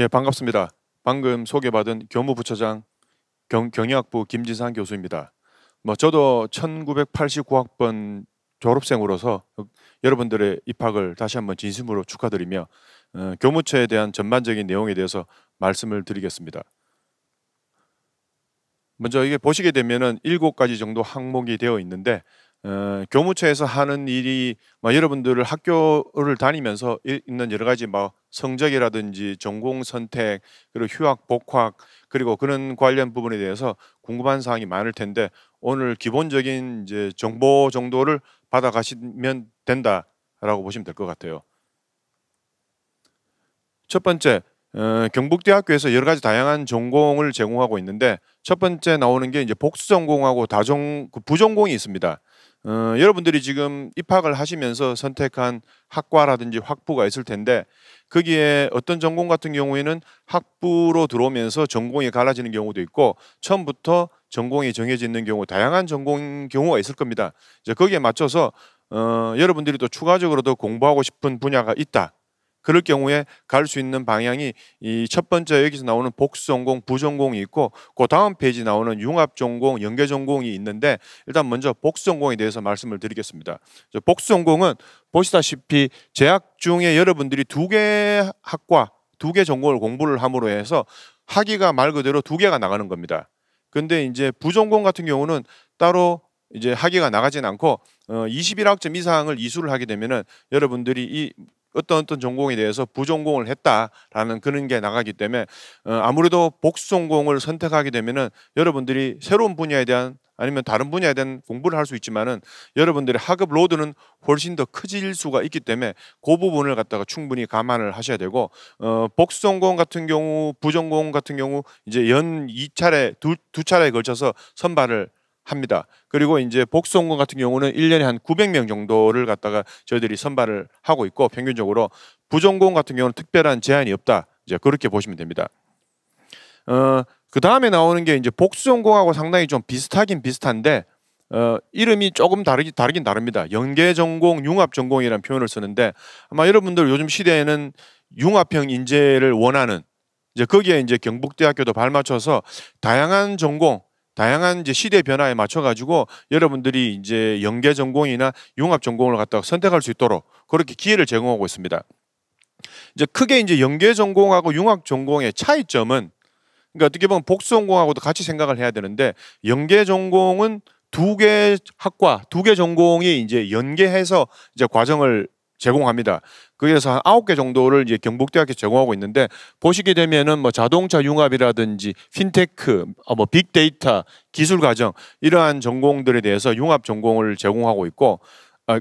예, 반갑습니다. 방금 소개받은 교무부처장 경, 경영학부 김진상 교수입니다. 뭐 저도 1989학번 졸업생으로서 여러분들의 입학을 다시 한번 진심으로 축하드리며 어, 교무처에 대한 전반적인 내용에 대해서 말씀을 드리겠습니다. 먼저 이게 보시게 되면은 일 가지 정도 항목이 되어 있는데 어, 교무처에서 하는 일이 막 뭐 여러분들을 학교를 다니면서 있는 여러 가지 막 뭐 성적이라든지 전공 선택 그리고 휴학 복학 그리고 그런 관련 부분에 대해서 궁금한 사항이 많을 텐데 오늘 기본적인 이제 정보 정도를 받아 가시면 된다라고 보시면 될 것 같아요. 첫 번째 어, 경북대학교에서 여러 가지 다양한 전공을 제공하고 있는데 첫 번째 나오는 게 이제 복수 전공하고 다종 그 부전공이 있습니다. 어, 여러분들이 지금 입학을 하시면서 선택한 학과라든지 학부가 있을 텐데 거기에 어떤 전공 같은 경우에는 학부로 들어오면서 전공이 갈라지는 경우도 있고 처음부터 전공이 정해져있는 경우 다양한 전공 경우가 있을 겁니다. 이제 거기에 맞춰서 어, 여러분들이 또 추가적으로 더 공부하고 싶은 분야가 있다. 그럴 경우에 갈 수 있는 방향이 이 첫 번째 여기서 나오는 복수전공, 부전공이 있고 그 다음 페이지 나오는 융합전공, 연계전공이 있는데 일단 먼저 복수전공에 대해서 말씀을 드리겠습니다. 복수전공은 보시다시피 재학 중에 여러분들이 두 개 학과, 두 개 전공을 공부를 함으로 해서 학위가 말 그대로 두 개가 나가는 겁니다. 근데 이제 부전공 같은 경우는 따로 이제 학위가 나가진 않고 어, 21학점 이상을 이수를 하게 되면은 여러분들이 이 어떤 어떤 전공에 대해서 부전공을 했다라는 그런 게 나가기 때문에 어, 아무래도 복수전공을 선택하게 되면은 여러분들이 새로운 분야에 대한 아니면 다른 분야에 대한 공부를 할 수 있지만은 여러분들의 학업 로드는 훨씬 더 커질 수가 있기 때문에 그 부분을 갖다가 충분히 감안을 하셔야 되고 어, 복수전공 같은 경우 부전공 같은 경우 이제 연 2차례 두, 두 차례에 걸쳐서 선발을 합니다. 그리고 이제 복수공군 같은 경우는 1년에 한 900명 정도를 갖다가 저희들이 선발을 하고 있고 평균적으로 부전공 같은 경우는 특별한 제한이 없다. 이제 그렇게 보시면 됩니다. 어, 그 다음에 나오는 게 이제 복수전공하고 상당히 좀 비슷하긴 비슷한데 어, 이름이 조금 다르기, 다르긴 다릅니다. 연계전공, 융합전공이라는 표현을 쓰는데 아마 여러분들 요즘 시대에는 융합형 인재를 원하는 이제 거기에 이제 경북대학교도 발맞춰서 다양한 전공 다양한 이제 시대 변화에 맞춰 가지고 여러분들이 이제 연계 전공이나 융합 전공을 갖다가 선택할 수 있도록 그렇게 기회를 제공하고 있습니다. 이제 크게 이제 연계 전공하고 융합 전공의 차이점은 그러니까 어떻게 보면 복수 전공하고도 같이 생각을 해야 되는데 연계 전공은 두 개 학과, 두 개 전공이 이제 연계해서 이제 과정을 제공합니다. 거기에서 그 한 아홉 개 정도를 이제 경북대학교 제공하고 있는데 보시게 되면은 뭐 자동차 융합이라든지 핀테크, 어, 뭐 빅데이터, 기술 과정 이러한 전공들에 대해서 융합 전공을 제공하고 있고 아,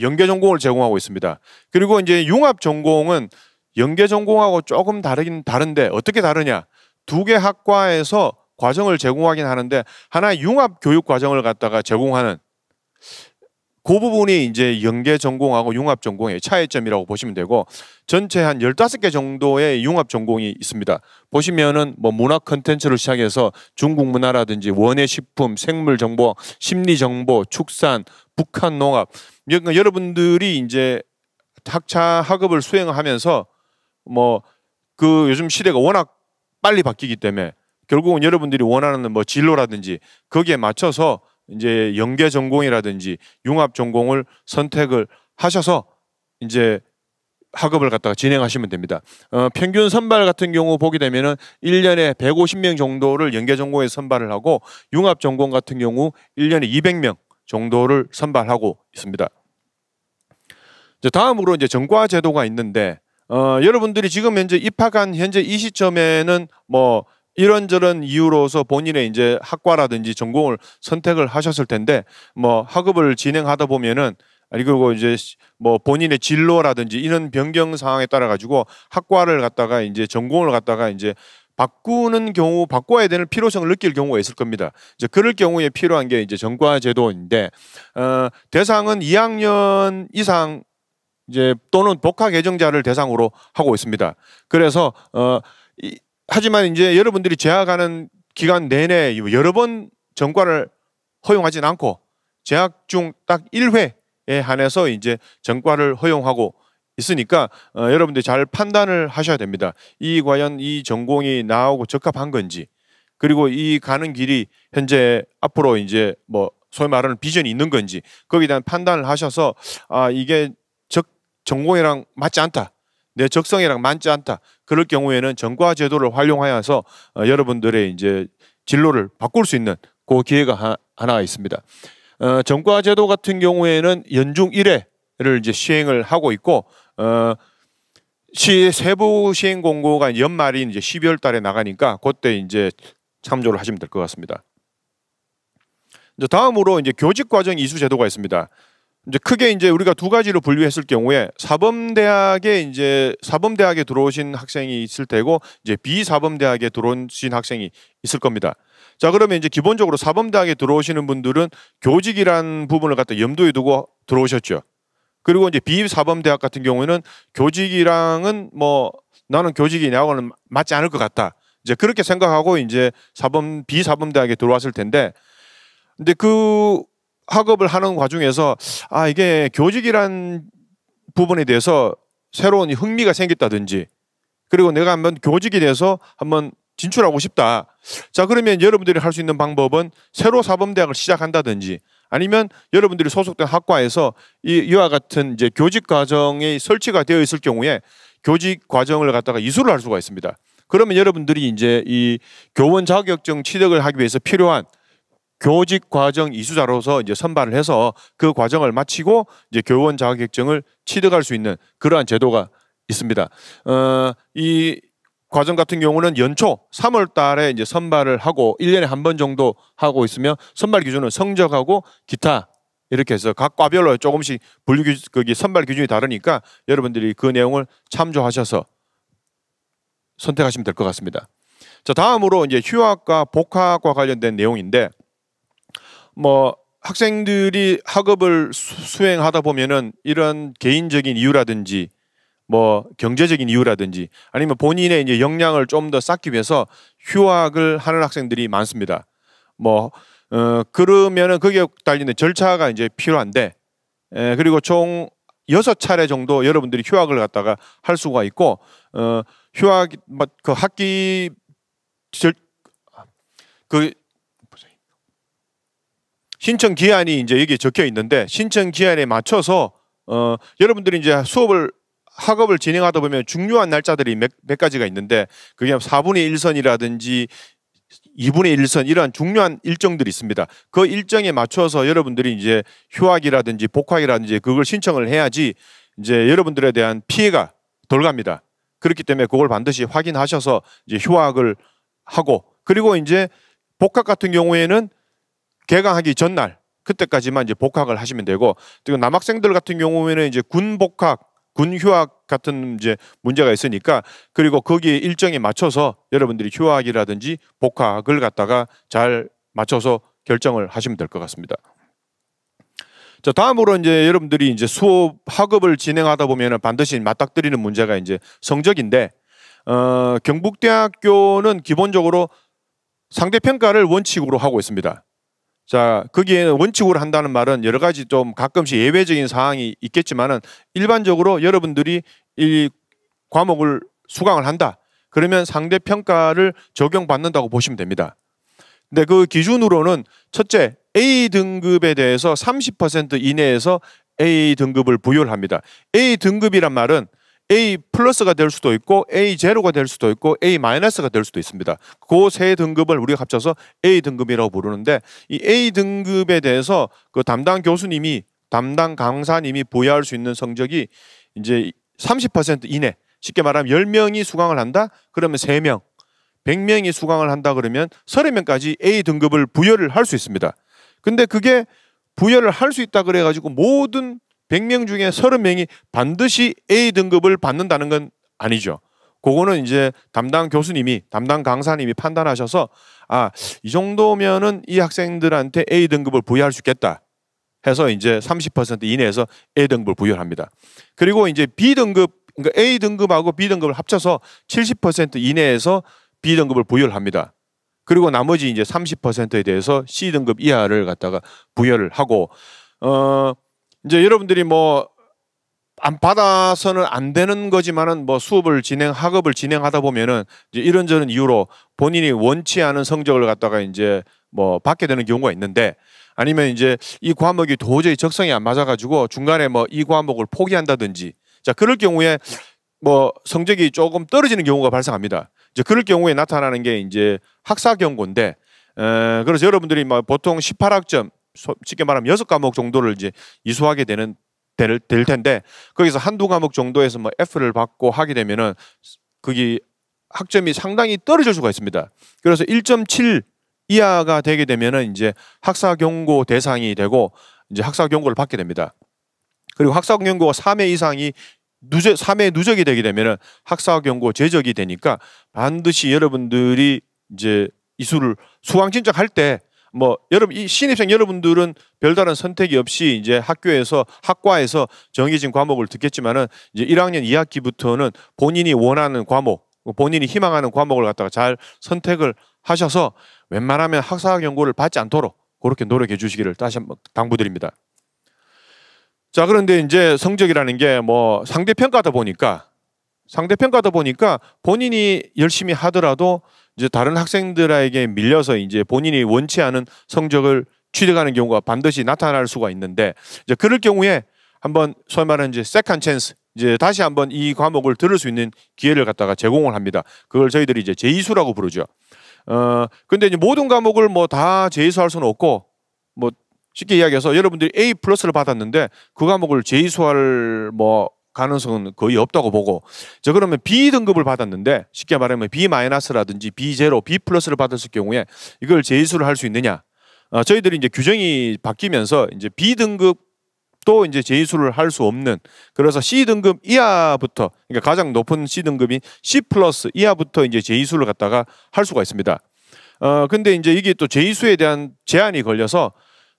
연계 전공을 제공하고 있습니다. 그리고 이제 융합 전공은 연계 전공하고 조금 다르긴 다른데 어떻게 다르냐? 두 개 학과에서 과정을 제공하긴 하는데 하나의 융합 교육 과정을 갖다가 제공하는 그 부분이 이제 연계 전공하고 융합 전공의 차이점이라고 보시면 되고 전체 한 15개 정도의 융합 전공이 있습니다. 보시면은 뭐 문화 컨텐츠를 시작해서 중국 문화라든지 원예 식품, 생물 정보, 심리 정보, 축산, 북한 농업. 그러니까 여러분들이 이제 학차 학업을 수행하면서 뭐 그 요즘 시대가 워낙 빨리 바뀌기 때문에 결국은 여러분들이 원하는 뭐 진로라든지 거기에 맞춰서 이제 연계 전공이라든지 융합 전공을 선택을 하셔서 이제 학업을 갖다가 진행하시면 됩니다. 어, 평균 선발 같은 경우 보게 되면은 1년에 150명 정도를 연계 전공에 선발을 하고 융합 전공 같은 경우 1년에 200명 정도를 선발하고 있습니다. 이제 다음으로 이제 전과 제도가 있는데 어, 여러분들이 지금 현재 입학한 현재 이 시점에는 뭐 이런저런 이유로서 본인의 이제 학과라든지 전공을 선택을 하셨을 텐데 뭐 학업을 진행하다 보면은 아, 그리고 이제 뭐 본인의 진로라든지 이런 변경 상황에 따라 가지고 학과를 갖다가 이제 전공을 갖다가 이제 바꾸는 경우 바꿔야 되는 필요성을 느낄 경우가 있을 겁니다. 이제 그럴 경우에 필요한 게 이제 전과 제도인데 어, 대상은 2학년 이상 이제 또는 복학 예정자를 대상으로 하고 있습니다. 그래서 어, 이, 하지만 이제 여러분들이 재학하는 기간 내내 여러 번 전과를 허용하진 않고 재학 중 딱 1회에 한해서 이제 전과를 허용하고 있으니까 어, 여러분들이 잘 판단을 하셔야 됩니다. 이 과연 이 전공이 나하고 적합한 건지 그리고 이 가는 길이 현재 앞으로 이제 뭐 소위 말하는 비전이 있는 건지 거기에 대한 판단을 하셔서 아 이게 적 전공이랑 맞지 않다. 내적성이랑 맞지 않다. 그럴 경우에는 전과 제도를 활용하여서 어, 여러분들의 이제 진로를 바꿀 수 있는 그 기회가 하, 하나 있습니다. 어, 전과 제도 같은 경우에는 연중 1회를 이제 시행을 하고 있고 어, 시 세부 시행 공고가 연말인 이제 12월 달에 나가니까 그때 이제 참조를 하시면 될 것 같습니다. 이제 다음으로 이제 교직 과정 이수 제도가 있습니다. 이제 크게 이제 우리가 두 가지로 분류했을 경우에 사범대학에 이제 사범대학에 들어오신 학생이 있을 테고 이제 비사범대학에 들어오신 학생이 있을 겁니다. 자 그러면 이제 기본적으로 사범대학에 들어오시는 분들은 교직이란 부분을 갖다 염두에 두고 들어오셨죠. 그리고 이제 비사범대학 같은 경우에는 교직이랑은 뭐 나는 교직이 냐고는 맞지 않을 것 같다. 이제 그렇게 생각하고 이제 사범 비사범대학에 들어왔을 텐데 근데 그 학업을 하는 과정에서 아 이게 교직이란 부분에 대해서 새로운 흥미가 생겼다든지 그리고 내가 한번 교직이 돼서 한번 진출하고 싶다. 자 그러면 여러분들이 할 수 있는 방법은 새로 사범대학을 시작한다든지 아니면 여러분들이 소속된 학과에서 이, 이와 같은 이제 교직 과정이 설치가 되어 있을 경우에 교직 과정을 갖다가 이수를 할 수가 있습니다. 그러면 여러분들이 이제 이 교원 자격증 취득을 하기 위해서 필요한 교직 과정 이수자로서 이제 선발을 해서 그 과정을 마치고 이제 교원 자격증을 취득할 수 있는 그러한 제도가 있습니다. 어, 이 과정 같은 경우는 연초 3월 달에 이제 선발을 하고 1년에 한 번 정도 하고 있으며 선발 기준은 성적하고 기타 이렇게 해서 각 과별로 조금씩 분류 거기 선발 기준이 다르니까 여러분들이 그 내용을 참조하셔서 선택하시면 될 것 같습니다. 자, 다음으로 이제 휴학과 복학과 관련된 내용인데 뭐 학생들이 학업을 수행하다 보면은 이런 개인적인 이유라든지 뭐 경제적인 이유라든지 아니면 본인의 이제 역량을 좀 더 쌓기 위해서 휴학을 하는 학생들이 많습니다. 뭐 어, 그러면은 거기에 달리는 절차가 이제 필요한데 에, 예, 그리고 총 여섯 차례 정도 여러분들이 휴학을 갖다가 할 수가 있고 어, 휴학 뭐 그 학기 절, 그 신청 기한이 이제 여기에 적혀 있는데 신청 기한에 맞춰서 어, 여러분들이 이제 수업을 학업을 진행하다 보면 중요한 날짜들이 몇, 몇 가지가 있는데 그게 4분의 뭐 1선이라든지 2분의 1선 이런 중요한 일정들이 있습니다. 그 일정에 맞춰서 여러분들이 이제 휴학이라든지 복학이라든지 그걸 신청을 해야지 이제 여러분들에 대한 피해가 덜 갑니다. 그렇기 때문에 그걸 반드시 확인하셔서 이제 휴학을 하고 그리고 이제 복학 같은 경우에는 개강하기 전날 그때까지만 이제 복학을 하시면 되고 그리고 남학생들 같은 경우에는 이제 군 복학 군 휴학 같은 이제 문제가 있으니까 그리고 거기에 일정에 맞춰서 여러분들이 휴학이라든지 복학을 갖다가 잘 맞춰서 결정을 하시면 될 것 같습니다. 자 다음으로 이제 여러분들이 이제 수업 학업을 진행하다 보면은 반드시 맞닥뜨리는 문제가 이제 성적인데 어, 경북대학교는 기본적으로 상대평가를 원칙으로 하고 있습니다. 자, 거기에는 원칙으로 한다는 말은 여러 가지 좀 가끔씩 예외적인 사항이 있겠지만은 일반적으로 여러분들이 이 과목을 수강을 한다. 그러면 상대 평가를 적용받는다고 보시면 됩니다. 근데 그 기준으로는 첫째 A 등급에 대해서 30% 이내에서 A 등급을 부여를 합니다. A 등급이란 말은 A 플러스가 될 수도 있고 A 제로가 될 수도 있고 A 마이너스가 될 수도 있습니다. 그 세 등급을 우리가 합쳐서 A 등급이라고 부르는데 이 A 등급에 대해서 그 담당 교수님이 담당 강사님이 보유할 수 있는 성적이 이제 30% 이내 쉽게 말하면 10명이 수강을 한다? 그러면 3명 100명이 수강을 한다 그러면 30명까지 A 등급을 부여를 할 수 있습니다. 근데 그게 부여를 할 수 있다 그래가지고 모든 100명 중에 30명이 반드시 A 등급을 받는다는 건 아니죠. 그거는 이제 담당 교수님이 담당 강사님이 판단하셔서 아, 이 정도면은 이 학생들한테 A 등급을 부여할 수 있겠다. 해서 이제 30% 이내에서 A 등급을 부여합니다. 그리고 이제 B 등급 그러니까 A 등급하고 B 등급을 합쳐서 70% 이내에서 B 등급을 부여 합니다. 그리고 나머지 이제 30%에 대해서 C 등급 이하를 갖다가 부여를 하고 어 이제 여러분들이 뭐 안 받아서는 안 되는 거지만은 뭐 수업을 진행 학업을 진행하다 보면은 이제 이런저런 이유로 본인이 원치 않은 성적을 갖다가 이제 뭐 받게 되는 경우가 있는데 아니면 이제 이 과목이 도저히 적성이 안 맞아가지고 중간에 뭐 이 과목을 포기한다든지 자 그럴 경우에 뭐 성적이 조금 떨어지는 경우가 발생합니다. 이제 그럴 경우에 나타나는 게 이제 학사 경고인데 에, 그래서 여러분들이 뭐 보통 18학점 쉽게 말하면 여섯 과목 정도를 이제 이수하게 되는 될, 될 텐데 거기서 한두 과목 정도에서 뭐 F를 받고 하게 되면은 그게 학점이 상당히 떨어질 수가 있습니다. 그래서 1.7 이하가 되게 되면은 이제 학사 경고 대상이 되고 이제 학사 경고를 받게 됩니다. 그리고 학사 경고가 3회 이상이 누적 3회 누적이 되게 되면은 학사 경고 제적이 되니까 반드시 여러분들이 이제 이수를 수강 진청할때 뭐 여러분 이 신입생 여러분들은 별다른 선택이 없이 이제 학교에서 학과에서 정해진 과목을 듣겠지만은 이제 1학년 2학기부터는 본인이 원하는 과목, 본인이 희망하는 과목을 갖다가 잘 선택을 하셔서 웬만하면 학사 연구를 받지 않도록 그렇게 노력해 주시기를 다시 한번 당부드립니다. 자, 그런데 이제 성적이라는 게 뭐 상대평가다 보니까 상대평가다 보니까 본인이 열심히 하더라도 이제 다른 학생들에게 밀려서 이제 본인이 원치 않은 성적을 취득하는 경우가 반드시 나타날 수가 있는데 이제 그럴 경우에 한번 소위 말하는 이제 세컨 찬스 이제 다시 한번 이 과목을 들을 수 있는 기회를 갖다가 제공을 합니다. 그걸 저희들이 이제 재이수라고 부르죠. 어 근데 이제 모든 과목을 뭐 다 재이수할 수는 없고 뭐 쉽게 이야기해서 여러분들이 A 플러스를 받았는데 그 과목을 재이수할 뭐 가능성은 거의 없다고 보고 저 그러면 B 등급을 받았는데 쉽게 말하면 B 마이너스라든지 B 제로, B 플러스를 받았을 경우에 이걸 재수를 할 수 있느냐? 어, 저희들이 이제 규정이 바뀌면서 이제 B 등급 도 이제 재수를 할 수 없는 그래서 C 등급 이하부터 그러니까 가장 높은 C 등급인 C 플러스 이하부터 이제 재수를 갖다가 할 수가 있습니다. 어 근데 이제 이게 또 재수에 대한 제한이 걸려서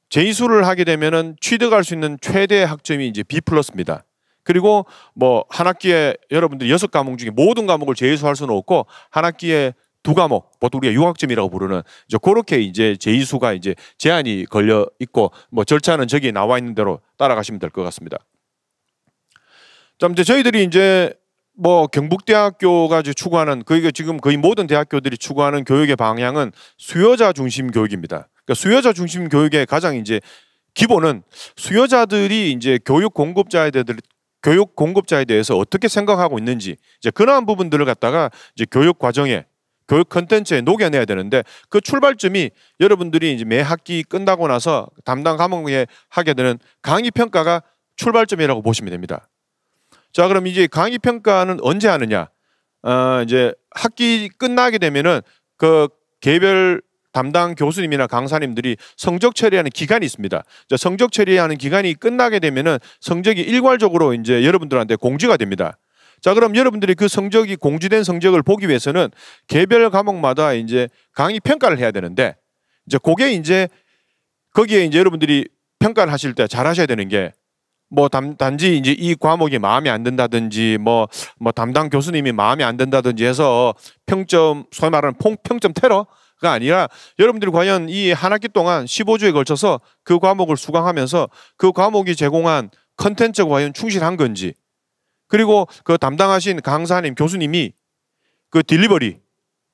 재수를 하게 되면은 취득할 수 있는 최대 학점이 이제 B 플러스입니다. 그리고 뭐 한 학기에 여러분들 여섯 과목 중에 모든 과목을 재수할 수는 없고 한 학기에 두 과목 보통 우리가 유학점이라고 부르는 이제 그렇게 이제 재수가 이제 제한이 걸려 있고 뭐 절차는 저기 나와 있는 대로 따라가시면 될 것 같습니다. 자 이제 저희들이 이제 뭐 경북대학교가 추구하는 그게 지금 거의 모든 대학교들이 추구하는 교육의 방향은 수요자 중심 교육입니다. 그러니까 수요자 중심 교육의 가장 이제 기본은 수요자들이 이제 교육 공급자에 교육 공급자에 대해서 어떻게 생각하고 있는지 이제 그러한 부분들을 갖다가 이제 교육 과정에 교육 컨텐츠에 녹여내야 되는데 그 출발점이 여러분들이 이제 매 학기 끝나고 나서 담당 과목에 하게 되는 강의 평가가 출발점이라고 보시면 됩니다. 자, 그럼 이제 강의 평가는 언제 하느냐? 어, 이제 학기 끝나게 되면은 그 개별 담당 교수님이나 강사님들이 성적 처리하는 기간이 있습니다. 성적 처리하는 기간이 끝나게 되면은 성적이 일괄적으로 이제 여러분들한테 공지가 됩니다. 자, 그럼 여러분들이 그 성적이 공지된 성적을 보기 위해서는 개별 과목마다 이제 강의 평가를 해야 되는데 이제 그게 이제 거기에 이제 여러분들이 평가를 하실 때 잘 하셔야 되는 게 뭐 단지 이제 이 과목이 마음에 안 든다든지 뭐, 뭐 담당 교수님이 마음에 안 든다든지 해서 평점 소위 말하는 평점 테러 가 아니라 여러분들이 과연 이 한 학기 동안 15주에 걸쳐서 그 과목을 수강하면서 그 과목이 제공한 컨텐츠가 과연 충실한 건지 그리고 그 담당하신 강사님 교수님이 그 딜리버리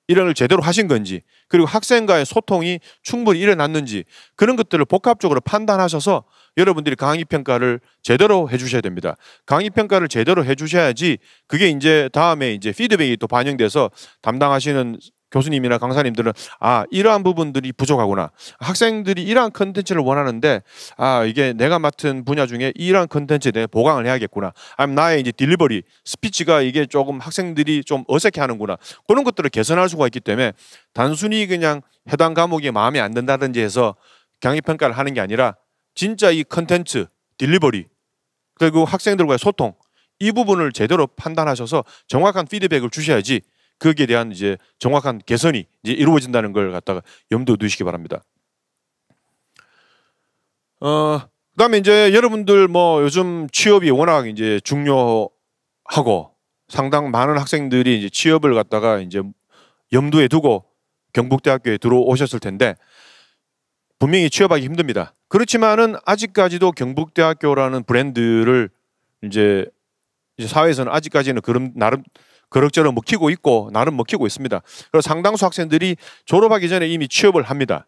이런 걸 제대로 하신 건지 그리고 학생과의 소통이 충분히 일어났는지 그런 것들을 복합적으로 판단하셔서 여러분들이 강의 평가를 제대로 해 주셔야 됩니다. 강의 평가를 제대로 해 주셔야지 그게 이제 다음에 이제 피드백이 또 반영돼서 담당하시는 교수님이나 강사님들은 아 이러한 부분들이 부족하구나 학생들이 이러한 컨텐츠를 원하는데 아 이게 내가 맡은 분야 중에 이러한 컨텐츠에 대해 보강을 해야겠구나 아니면 나의 이제 딜리버리 스피치가 이게 조금 학생들이 좀 어색해하는구나 그런 것들을 개선할 수가 있기 때문에 단순히 그냥 해당 과목이 마음에 안 든다든지 해서 강의 평가를 하는 게 아니라 진짜 이 컨텐츠 딜리버리 그리고 학생들과의 소통 이 부분을 제대로 판단하셔서 정확한 피드백을 주셔야지 거기에 대한 이제 정확한 개선이 이제 이루어진다는 걸 갖다가 염두에 두시기 바랍니다. 어, 그다음에 이제 여러분들 뭐 요즘 취업이 워낙 이제 중요하고 상당 많은 학생들이 이제 취업을 갖다가 이제 염두에 두고 경북대학교에 들어오셨을 텐데 분명히 취업하기 힘듭니다. 그렇지만은 아직까지도 경북대학교라는 브랜드를 이제, 사회에서는 아직까지는 그런 나름 그럭저럭 먹히고 있고 나름 먹히고 있습니다. 그리고 상당수 학생들이 졸업하기 전에 이미 취업을 합니다.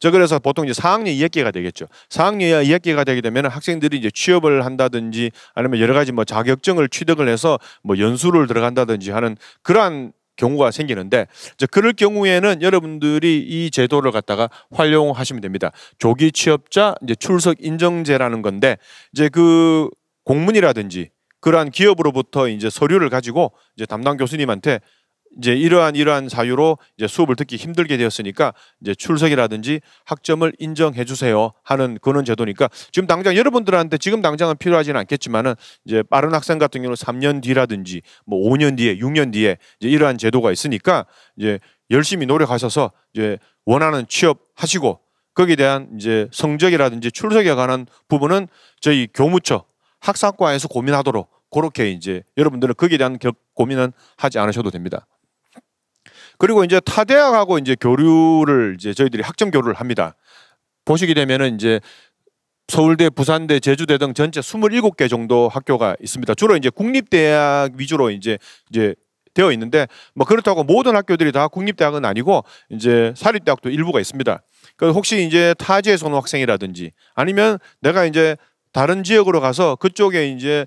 저 그래서 보통 이제 4학년 2학기가 되겠죠. 4학년 2학기가 되게 되면 학생들이 이제 취업을 한다든지 아니면 여러 가지 뭐 자격증을 취득을 해서 뭐 연수를 들어간다든지 하는 그러한 경우가 생기는데 이제 그럴 경우에는 여러분들이 이 제도를 갖다가 활용하시면 됩니다. 조기 취업자 이제 출석 인정제라는 건데 이제 그 공문이라든지 그러한 기업으로부터 이제 서류를 가지고 이제 담당 교수님한테 이제 이러한 이러한 사유로 이제 수업을 듣기 힘들게 되었으니까 이제 출석이라든지 학점을 인정해 주세요 하는 그런 제도니까 지금 당장 여러분들한테 지금 당장은 필요하지는 않겠지만은 이제 빠른 학생 같은 경우는 3년 뒤라든지 뭐 5년 뒤에 6년 뒤에 이제 이러한 제도가 있으니까 이제 열심히 노력하셔서 이제 원하는 취업 하시고 거기에 대한 이제 성적이라든지 출석에 관한 부분은 저희 교무처 학사과에서 고민하도록 그렇게 이제 여러분들은 거기에 대한 겨, 고민은 하지 않으셔도 됩니다. 그리고 이제 타 대학하고 이제 교류를 이제 저희들이 학점 교류를 합니다. 보시게 되면은 이제 서울대, 부산대, 제주대 등 전체 27개 정도 학교가 있습니다. 주로 이제 국립대학 위주로 이제 이제 되어 있는데 뭐 그렇다고 모든 학교들이 다 국립대학은 아니고 이제 사립대학도 일부가 있습니다. 그 혹시 이제 타지에 서는 학생이라든지 아니면 내가 이제 다른 지역으로 가서 그쪽에 이제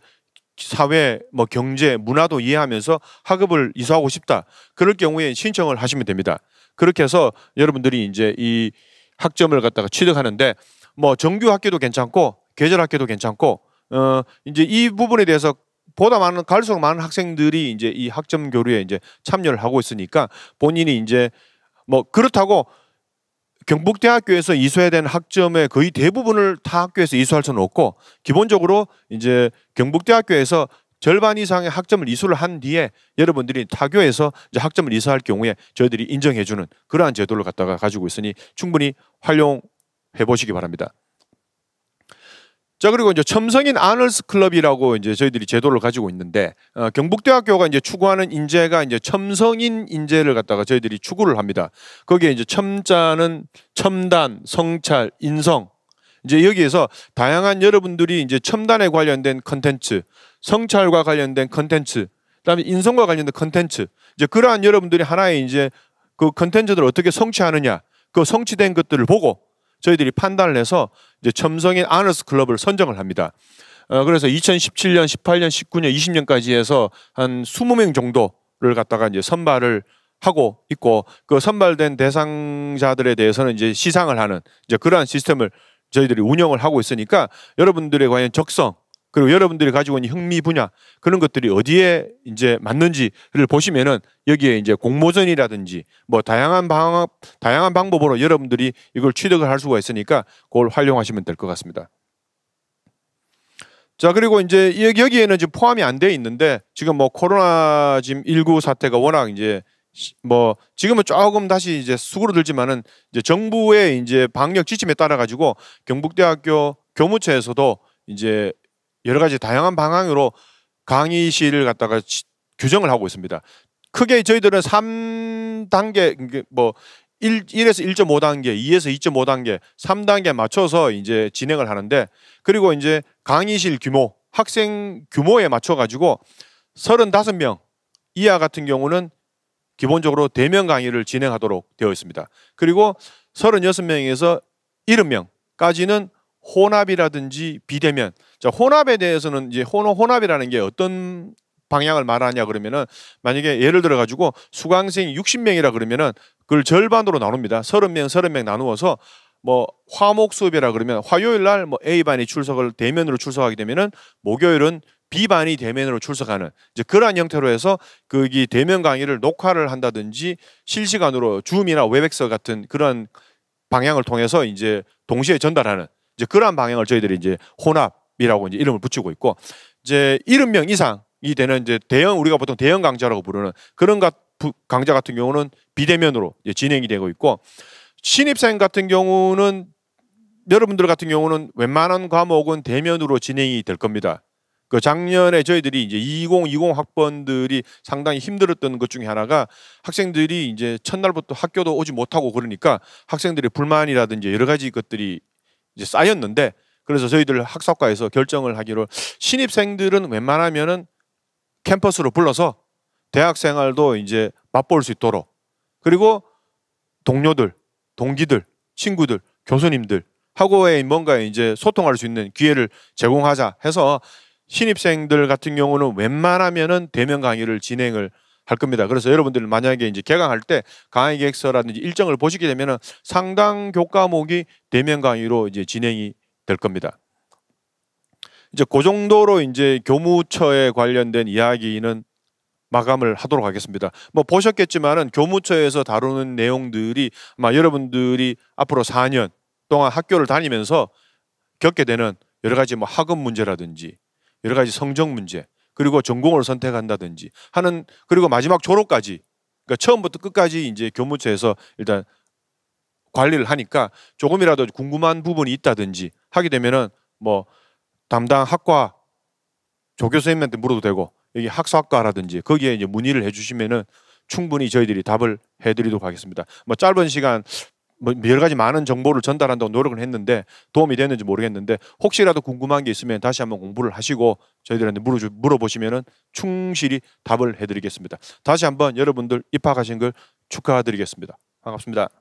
사회, 뭐 경제, 문화도 이해하면서 학업을 이수하고 싶다. 그럴 경우에 신청을 하시면 됩니다. 그렇게 해서 여러분들이 이제 이 학점을 갖다가 취득하는데 뭐 정규 학교도 괜찮고 계절 학교도 괜찮고 어 이제 이 부분에 대해서 보다 많은 갈수록 많은 학생들이 이제 이 학점 교류에 이제 참여를 하고 있으니까 본인이 이제 뭐 그렇다고 경북대학교에서 이수해야 되는 학점의 거의 대부분을 타 학교에서 이수할 수는 없고 기본적으로 이제 경북대학교에서 절반 이상의 학점을 이수를 한 뒤에 여러분들이 타교에서 이제 학점을 이수할 경우에 저희들이 인정해주는 그러한 제도를 갖다가 가지고 있으니 충분히 활용해 보시기 바랍니다. 자 그리고 이제 첨성인 아널스 클럽이라고 이제 저희들이 제도를 가지고 있는데 어, 경북대학교가 이제 추구하는 인재가 이제 첨성인 인재를 갖다가 저희들이 추구를 합니다. 거기에 이제 첨자는 첨단, 성찰, 인성 이제 여기에서 다양한 여러분들이 이제 첨단에 관련된 컨텐츠, 성찰과 관련된 컨텐츠, 그다음에 인성과 관련된 컨텐츠 이제 그러한 여러분들이 하나의 이제 그 컨텐츠들을 어떻게 성취하느냐 그 성취된 것들을 보고 저희들이 판단을 해서 이제 첨성인 아너스 클럽을 선정을 합니다. 어, 그래서 2017년, 18년, 19년, 20년까지 해서 한 20명 정도를 갖다가 이제 선발을 하고 있고 그 선발된 대상자들에 대해서는 이제 시상을 하는 이제 그러한 시스템을 저희들이 운영을 하고 있으니까 여러분들의 과연 적성 그리고 여러분들이 가지고 있는 흥미 분야 그런 것들이 어디에 이제 맞는지를 보시면은 여기에 이제 공모전이라든지 뭐 다양한 방 다양한 방법으로 여러분들이 이걸 취득을 할 수가 있으니까 그걸 활용하시면 될 것 같습니다. 자 그리고 이제 여기에는 지금 포함이 안 돼 있는데 지금 뭐 코로나 지금 19 사태가 워낙 이제 뭐 지금은 조금 다시 이제 수그러들지만은 이제 정부의 이제 방역 지침에 따라 가지고 경북대학교 교무처에서도 이제 여러 가지 다양한 방향으로 강의 실을 갖다가 규정을 하고 있습니다. 크게 저희들은 3단계 뭐 1, 1에서 1.5단계, 2에서 2.5단계, 3단계 맞춰서 이제 진행을 하는데 그리고 이제 강의실 규모, 학생 규모에 맞춰 가지고 35명 이하 같은 경우는 기본적으로 대면 강의를 진행하도록 되어 있습니다. 그리고 36명에서 70명까지는 혼합이라든지 비대면. 자, 혼합에 대해서는 이제 혼 혼합이라는 게 어떤 방향을 말하냐 그러면은 만약에 예를 들어 가지고 수강생이 60명이라 그러면은 그걸 절반으로 나눕니다. 30명, 30명 나누어서 뭐 화목 수업이라 그러면 화요일 날뭐 A 반이 출석을 대면으로 출석하게 되면은 목요일은 B 반이 대면으로 출석하는 이제 그러한 형태로 해서 거기 대면 강의를 녹화를 한다든지 실시간으로 줌이나 웹엑스 같은 그런 방향을 통해서 이제 동시에 전달하는 이제 그러한 방향을 저희들이 이제 혼합이라고 이제 이름을 붙이고 있고 이제 이름명 이상이 되는 이제 대형 우리가 보통 대형 강좌라고 부르는 그런 가, 강좌 같은 경우는 비대면으로 이제 진행이 되고 있고 신입생 같은 경우는 여러분들 같은 경우는 웬만한 과목은 대면으로 진행이 될 겁니다. 그 작년에 저희들이 이제 2020 학번들이 상당히 힘들었던 것 중에 하나가 학생들이 이제 첫날부터 학교도 오지 못하고 그러니까 학생들의 불만이라든지 여러 가지 것들이 이제 쌓였는데 그래서 저희들 학사과에서 결정을 하기로 신입생들은 웬만하면은 캠퍼스로 불러서 대학 생활도 이제 맛볼 수 있도록 그리고 동료들, 동기들, 친구들, 교수님들 하고의 뭔가 이제 소통할 수 있는 기회를 제공하자 해서 신입생들 같은 경우는 웬만하면은 대면 강의를 진행을 할 겁니다. 그래서 여러분들 만약에 이제 개강할 때 강의 계획서라든지 일정을 보시게 되면은 상당 교과목이 대면 강의로 이제 진행이 될 겁니다. 이제 그 정도로 이제 교무처에 관련된 이야기는 마감을 하도록 하겠습니다. 뭐 보셨겠지만은 교무처에서 다루는 내용들이 아마 여러분들이 앞으로 4년 동안 학교를 다니면서 겪게 되는 여러 가지 뭐 학업 문제라든지 여러 가지 성적 문제 그리고 전공을 선택한다든지 하는 그리고 마지막 졸업까지 그러니까 처음부터 끝까지 이제 교무처에서 일단 관리를 하니까 조금이라도 궁금한 부분이 있다든지 하게 되면은 뭐 담당 학과 조교 선생님한테 물어도 되고 여기 학사학과라든지 거기에 이제 문의를 해주시면은 충분히 저희들이 답을 해드리도록 하겠습니다. 뭐 짧은 시간 뭐 여러 가지 많은 정보를 전달한다고 노력을 했는데 도움이 됐는지 모르겠는데 혹시라도 궁금한 게 있으면 다시 한번 공부를 하시고 저희들한테 물어주, 물어보시면은 충실히 답을 해드리겠습니다. 다시 한번 여러분들 입학하신 걸 축하드리겠습니다. 반갑습니다.